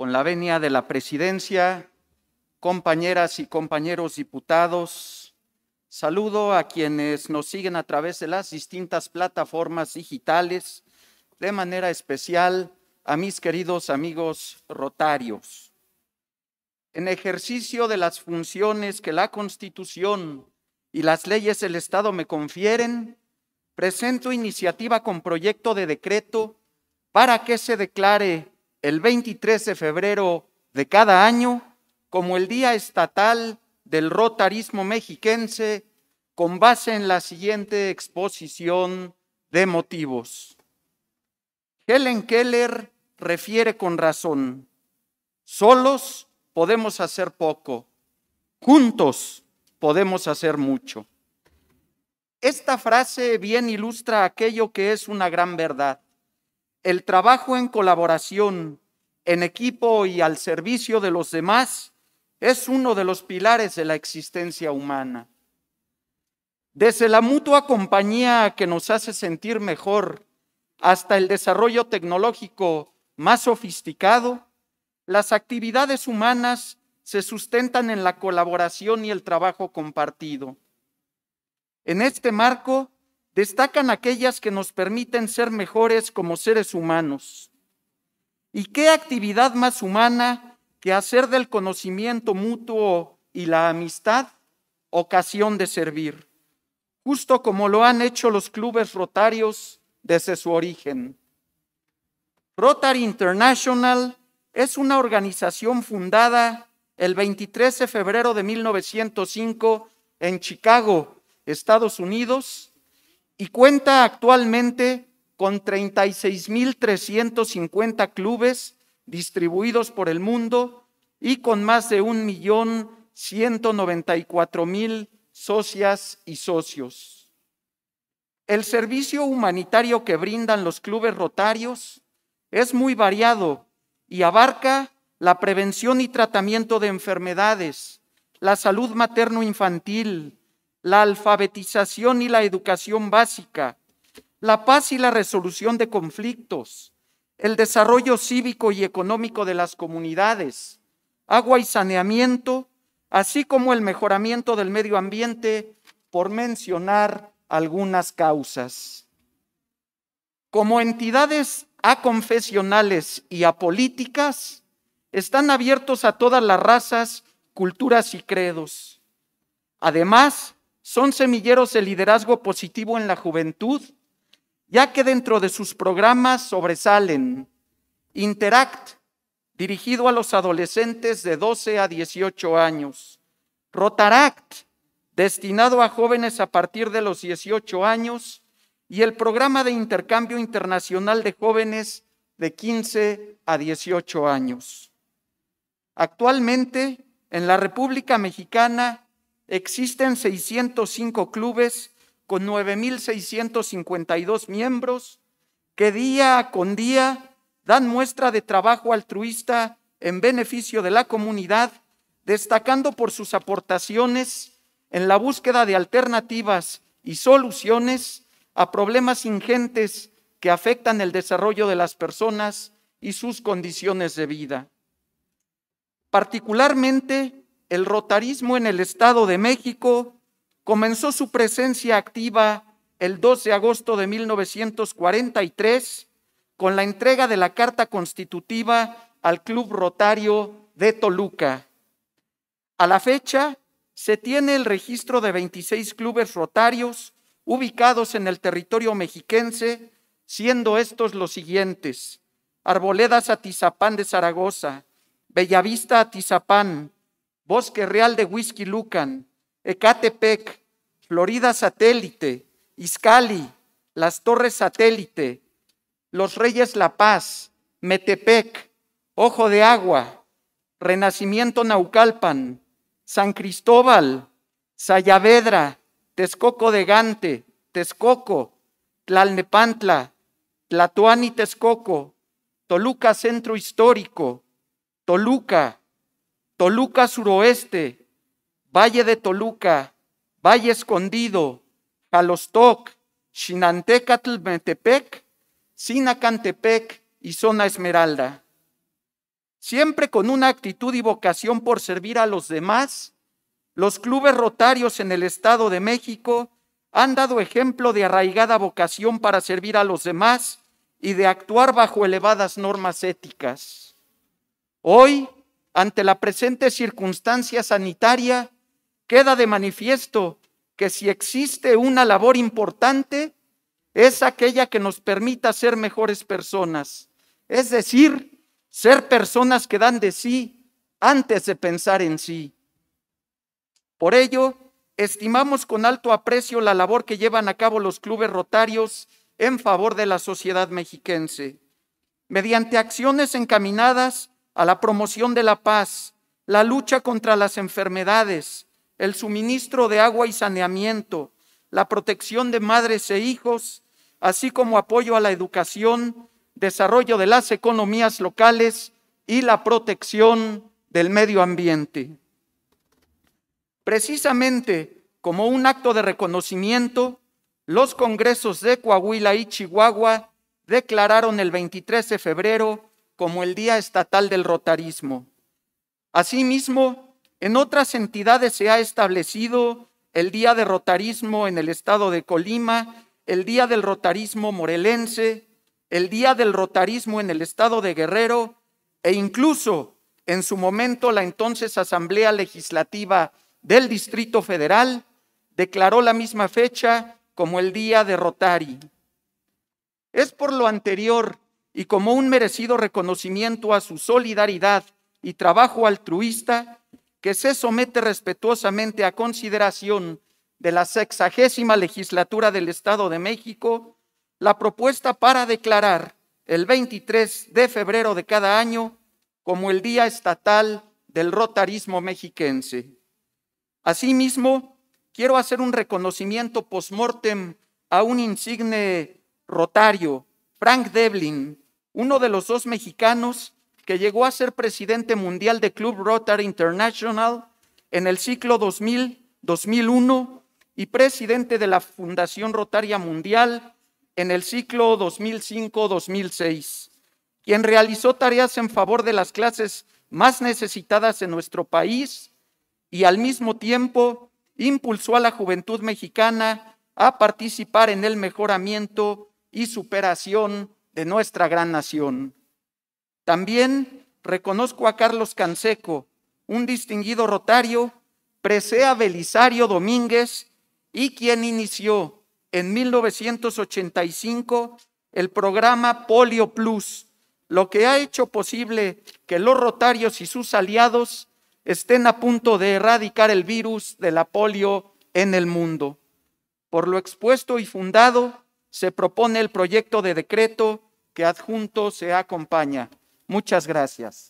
con la venia de la presidencia, compañeras y compañeros diputados, saludo a quienes nos siguen a través de las distintas plataformas digitales, de manera especial a mis queridos amigos rotarios. En ejercicio de las funciones que la Constitución y las leyes del Estado me confieren, presento iniciativa con proyecto de decreto para que se declare el 23 de febrero de cada año como el Día Estatal del Rotarismo Mexiquense con base en la siguiente exposición de motivos. Helen Keller refiere con razón, solos podemos hacer poco, juntos podemos hacer mucho. Esta frase bien ilustra aquello que es una gran verdad el trabajo en colaboración, en equipo y al servicio de los demás es uno de los pilares de la existencia humana. Desde la mutua compañía que nos hace sentir mejor hasta el desarrollo tecnológico más sofisticado, las actividades humanas se sustentan en la colaboración y el trabajo compartido. En este marco, destacan aquellas que nos permiten ser mejores como seres humanos. ¿Y qué actividad más humana que hacer del conocimiento mutuo y la amistad ocasión de servir, justo como lo han hecho los clubes rotarios desde su origen? Rotary International es una organización fundada el 23 de febrero de 1905 en Chicago, Estados Unidos, y cuenta actualmente con 36.350 clubes distribuidos por el mundo y con más de 1.194.000 socias y socios. El servicio humanitario que brindan los clubes rotarios es muy variado y abarca la prevención y tratamiento de enfermedades, la salud materno-infantil, la alfabetización y la educación básica, la paz y la resolución de conflictos, el desarrollo cívico y económico de las comunidades, agua y saneamiento, así como el mejoramiento del medio ambiente, por mencionar algunas causas. Como entidades aconfesionales y apolíticas, están abiertos a todas las razas, culturas y credos. Además, son semilleros de liderazgo positivo en la juventud, ya que dentro de sus programas sobresalen Interact, dirigido a los adolescentes de 12 a 18 años, Rotaract, destinado a jóvenes a partir de los 18 años, y el programa de intercambio internacional de jóvenes de 15 a 18 años. Actualmente, en la República Mexicana Existen 605 clubes con 9.652 miembros que día con día dan muestra de trabajo altruista en beneficio de la comunidad, destacando por sus aportaciones en la búsqueda de alternativas y soluciones a problemas ingentes que afectan el desarrollo de las personas y sus condiciones de vida. Particularmente, el rotarismo en el Estado de México comenzó su presencia activa el 12 de agosto de 1943 con la entrega de la Carta Constitutiva al Club Rotario de Toluca. A la fecha, se tiene el registro de 26 clubes rotarios ubicados en el territorio mexiquense, siendo estos los siguientes. Arboledas Atizapán de Zaragoza, Bellavista Atizapán, Bosque Real de Whisky Lucan, Ecatepec, Florida Satélite, Izcali, Las Torres Satélite, Los Reyes La Paz, Metepec, Ojo de Agua, Renacimiento Naucalpan, San Cristóbal, Sayavedra, Texcoco de Gante, Texcoco, Tlalnepantla, Tlatuani y Texcoco, Toluca Centro Histórico, Toluca, Toluca Suroeste, Valle de Toluca, Valle Escondido, Jalostoc, Chinantecatl, Metepec, Sinacantepec y Zona Esmeralda. Siempre con una actitud y vocación por servir a los demás, los clubes rotarios en el Estado de México han dado ejemplo de arraigada vocación para servir a los demás y de actuar bajo elevadas normas éticas. Hoy, ante la presente circunstancia sanitaria, queda de manifiesto que si existe una labor importante, es aquella que nos permita ser mejores personas, es decir, ser personas que dan de sí antes de pensar en sí. Por ello, estimamos con alto aprecio la labor que llevan a cabo los clubes rotarios en favor de la sociedad mexiquense, mediante acciones encaminadas a la promoción de la paz, la lucha contra las enfermedades, el suministro de agua y saneamiento, la protección de madres e hijos, así como apoyo a la educación, desarrollo de las economías locales y la protección del medio ambiente. Precisamente como un acto de reconocimiento, los congresos de Coahuila y Chihuahua declararon el 23 de febrero como el Día Estatal del Rotarismo. Asimismo, en otras entidades se ha establecido el Día de Rotarismo en el estado de Colima, el Día del Rotarismo morelense, el Día del Rotarismo en el estado de Guerrero e incluso en su momento la entonces Asamblea Legislativa del Distrito Federal declaró la misma fecha como el Día de Rotari. Es por lo anterior y como un merecido reconocimiento a su solidaridad y trabajo altruista que se somete respetuosamente a consideración de la sexagésima legislatura del Estado de México, la propuesta para declarar el 23 de febrero de cada año como el Día Estatal del Rotarismo Mexiquense. Asimismo, quiero hacer un reconocimiento postmortem a un insigne rotario, Frank Devlin, uno de los dos mexicanos que llegó a ser presidente mundial de Club Rotary International en el ciclo 2000-2001 y presidente de la Fundación Rotaria Mundial en el ciclo 2005-2006, quien realizó tareas en favor de las clases más necesitadas en nuestro país y al mismo tiempo impulsó a la juventud mexicana a participar en el mejoramiento y superación de nuestra gran nación. También reconozco a Carlos Canseco, un distinguido rotario, presea Belisario Domínguez y quien inició en 1985 el programa Polio Plus, lo que ha hecho posible que los rotarios y sus aliados estén a punto de erradicar el virus de la polio en el mundo. Por lo expuesto y fundado, se propone el proyecto de decreto que adjunto se acompaña. Muchas gracias.